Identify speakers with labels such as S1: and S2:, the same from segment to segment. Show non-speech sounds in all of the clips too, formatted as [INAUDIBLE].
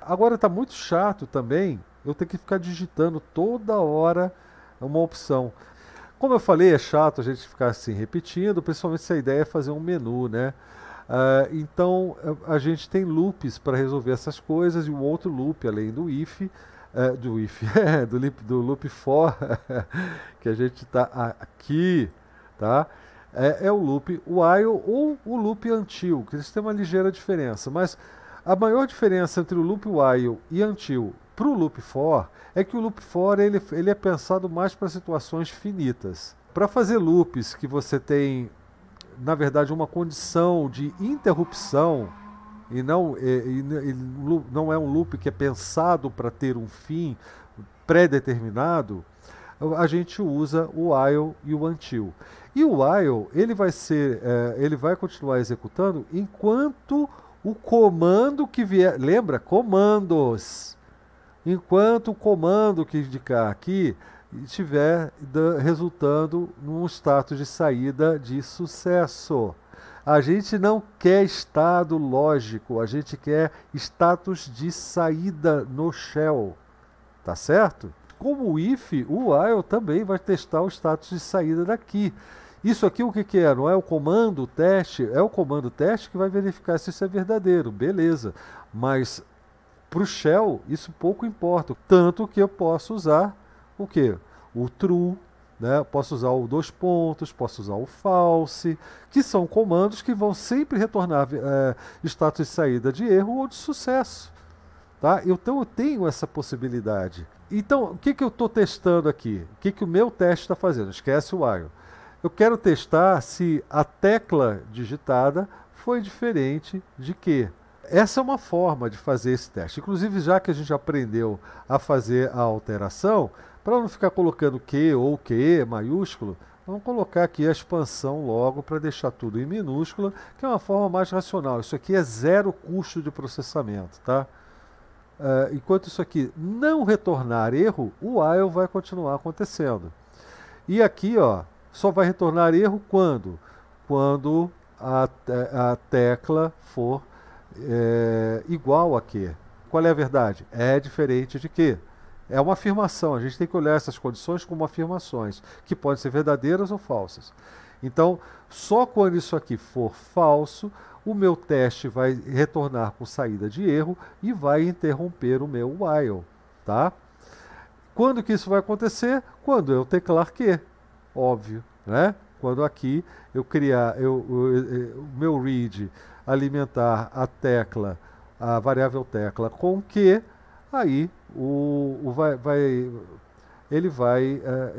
S1: Agora tá muito chato também eu ter que ficar digitando toda hora uma opção. Como eu falei, é chato a gente ficar assim repetindo, principalmente se a ideia é fazer um menu, né? Uh, então a gente tem loops para resolver essas coisas e um outro loop além do if, uh, do if, [LAUGHS] é, do, loop, do loop for, [LAUGHS] que a gente está aqui, tá? É, é o loop while ou o loop until, que eles têm uma ligeira diferença, mas a maior diferença entre o loop while e until para o loop for é que o loop for ele, ele é pensado mais para situações finitas. Para fazer loops que você tem, na verdade, uma condição de interrupção e não, e, e, não é um loop que é pensado para ter um fim pré-determinado, a gente usa o while e o until. E o while ele vai ser, é, ele vai continuar executando enquanto o comando que vier. Lembra? Comandos. Enquanto o comando que indicar aqui estiver resultando num status de saída de sucesso. A gente não quer estado lógico, a gente quer status de saída no shell. Tá certo? Como o if, o while também vai testar o status de saída daqui. Isso aqui o que, que é? Não é o comando teste? É o comando teste que vai verificar se isso é verdadeiro, beleza. Mas para o shell isso pouco importa. Tanto que eu posso usar o que? O true, né? posso usar o dois pontos, posso usar o false, que são comandos que vão sempre retornar é, status de saída de erro ou de sucesso. Tá? Então eu tenho essa possibilidade. Então, o que, que eu estou testando aqui? O que, que o meu teste está fazendo? Esquece o while eu quero testar se a tecla digitada foi diferente de quê. Essa é uma forma de fazer esse teste. Inclusive, já que a gente aprendeu a fazer a alteração, para não ficar colocando Q ou Q maiúsculo, Vamos colocar aqui a expansão logo para deixar tudo em minúscula, que é uma forma mais racional. Isso aqui é zero custo de processamento, tá? Uh, enquanto isso aqui não retornar erro, o while vai continuar acontecendo. E aqui, ó, só vai retornar erro quando? Quando a, a tecla for é, igual a Q. Qual é a verdade? É diferente de Q. É uma afirmação, a gente tem que olhar essas condições como afirmações, que podem ser verdadeiras ou falsas. Então, só quando isso aqui for falso, o meu teste vai retornar com saída de erro e vai interromper o meu while, tá? Quando que isso vai acontecer? Quando eu teclar Q óbvio, né? Quando aqui eu criar, eu, o meu read alimentar a tecla, a variável tecla com que, aí o, o vai, vai, ele vai, é,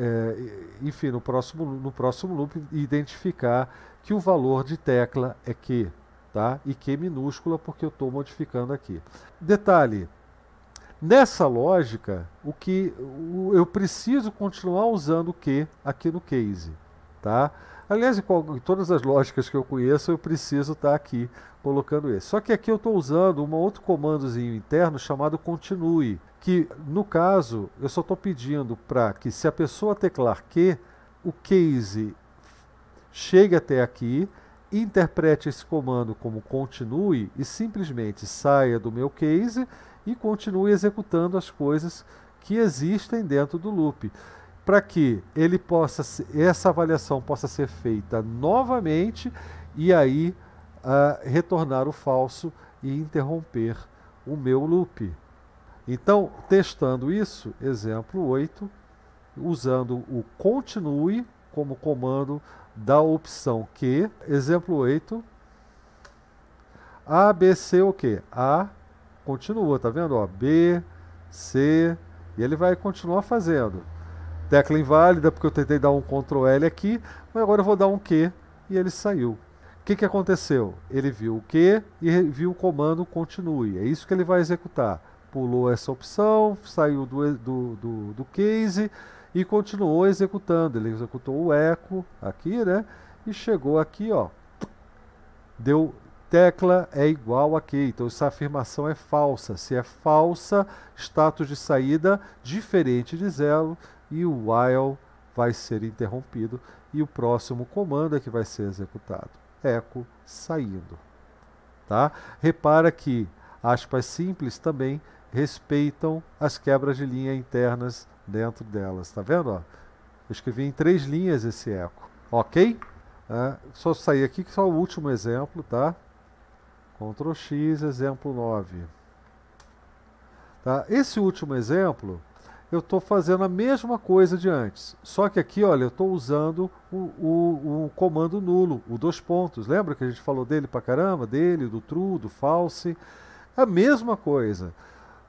S1: é, enfim, no próximo, no próximo loop identificar que o valor de tecla é Q, tá? E Q minúscula porque eu estou modificando aqui. Detalhe, Nessa lógica, o que o, eu preciso continuar usando o que aqui no case, tá? Aliás, em, qual, em, todas as lógicas que eu conheço, eu preciso estar tá aqui colocando esse. Só que aqui eu estou usando um outro comandozinho interno chamado continue, que no caso eu só estou pedindo para que se a pessoa teclar que, o case chegue até aqui, interprete esse comando como continue e simplesmente saia do meu case e continue executando as coisas que existem dentro do loop, para que ele possa essa avaliação possa ser feita novamente e aí uh, retornar o falso e interromper o meu loop. Então, testando isso, exemplo 8, usando o continue como comando da opção Q, exemplo 8, A, B, C, o que? A, Continua, tá vendo? Ó, B, C, e ele vai continuar fazendo. Tecla inválida, porque eu tentei dar um Ctrl L aqui, mas agora eu vou dar um Q e ele saiu. O que, que aconteceu? Ele viu o Q e viu o comando continue. É isso que ele vai executar. Pulou essa opção, saiu do, do, do, do case e continuou executando. Ele executou o eco aqui, né? E chegou aqui, ó. Deu tecla é igual a key. Então, essa afirmação é falsa. Se é falsa, status de saída diferente de zero e o while vai ser interrompido e o próximo comando é que vai ser executado. Echo saindo. Tá? Repara que aspas simples também respeitam as quebras de linha internas dentro delas. Está vendo? Ó? Eu escrevi em três linhas esse eco. Ok? Ah, só sair aqui que só o último exemplo, tá? Ctrl X, exemplo 9. Tá? Esse último exemplo, eu estou fazendo a mesma coisa de antes. Só que aqui, olha, eu estou usando o, o, o, comando nulo, o dois pontos. Lembra que a gente falou dele pra caramba? Dele, do true, do false. A mesma coisa.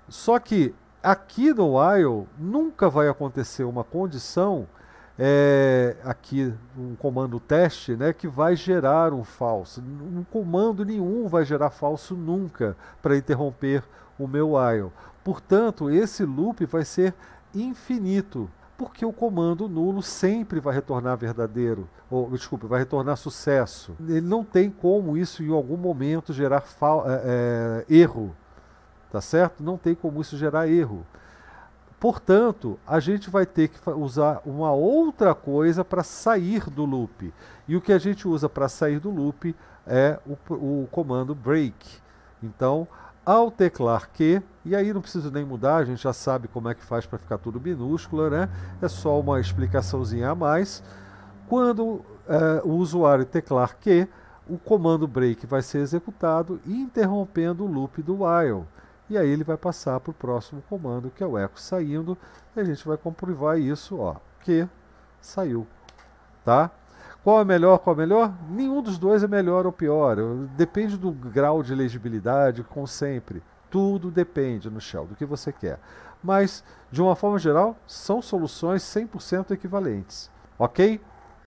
S1: Só que aqui no while nunca vai acontecer uma condição é, aqui um comando teste né, que vai gerar um falso. Um comando nenhum vai gerar falso nunca para interromper o meu while. Portanto, esse loop vai ser infinito, porque o comando nulo sempre vai retornar verdadeiro, ou desculpe, vai retornar sucesso. Ele não tem como isso em algum momento gerar é, é, erro, tá certo? Não tem como isso gerar erro. Portanto, a gente vai ter que usar uma outra coisa para sair do loop. E o que a gente usa para sair do loop é o, o, comando break. Então, ao teclar Q, e aí não preciso nem mudar, a gente já sabe como é que faz para ficar tudo minúscula, né? É só uma explicaçãozinha a mais. Quando é, o usuário teclar Q, o comando break vai ser executado, interrompendo o loop do while e aí ele vai passar para o próximo comando, que é o echo saindo, e a gente vai comprovar isso, ó, que saiu, tá? Qual é melhor, qual é melhor? Nenhum dos dois é melhor ou pior, depende do grau de legibilidade, como sempre, tudo depende no Shell, do que você quer. Mas, de uma forma geral, são soluções 100% equivalentes, ok?